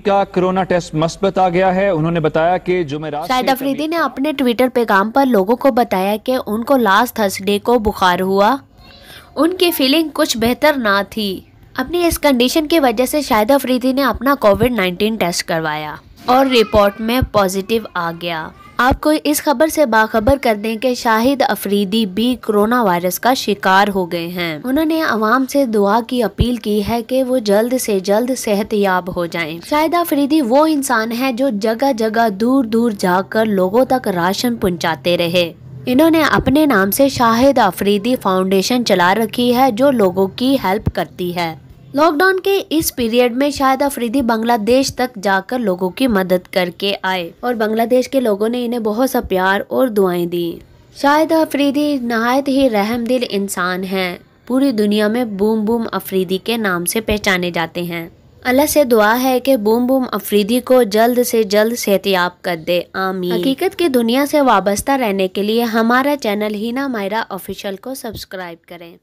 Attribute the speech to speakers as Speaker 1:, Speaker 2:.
Speaker 1: का corona test मस्बत आ गया है उन्होंने बताया कि जुमेरात शाहिद अफरीदी ने अपने ट्विटर पैगाम पर लोगों को बताया कि उनको लास्ट थर्सडे को बुखार हुआ उनकी फीलिंग कुछ बेहतर ना थी अपनी इस कंडीशन की वजह से शाहिद अफरीदी ने अपना कोविड 19 टेस्ट करवाया और रिपोर्ट में पॉजिटिव आ गया आपको इस खबर से बाखबर कर दें कि शाहिद अफरीदी भी कोरोना वायरस का शिकार हो गए हैं उन्होंने आवाम से दुआ की अपील की है कि वो जल्द से जल्द सेहतयाब हो जाएं। शाहिद अफरीदी वो इंसान है जो जगह जगह दूर दूर जाकर लोगों तक राशन पहुँचाते रहे इन्होंने अपने नाम से शाहिद अफरीदी फाउंडेशन चला रखी है जो लोगों की हेल्प करती है लॉकडाउन के इस पीरियड में शायद अफरीदी बांग्लादेश तक जाकर लोगों की मदद करके आए और बांग्लादेश के लोगों ने इन्हें बहुत सा प्यार और दुआएं दी शायद अफरीदी नहायत ही रहम दिल इंसान हैं पूरी दुनिया में बूम बूम अफरीदी के नाम से पहचाने जाते हैं अल्लाह से दुआ है कि बूम बूम अफरीदी को जल्द से जल्द सेहतियाब कर दे आमीन हकीकत की दुनिया से वाबस्ता रहने के लिए हमारा चैनल हीना मायरा ऑफिशियल को सब्सक्राइब करें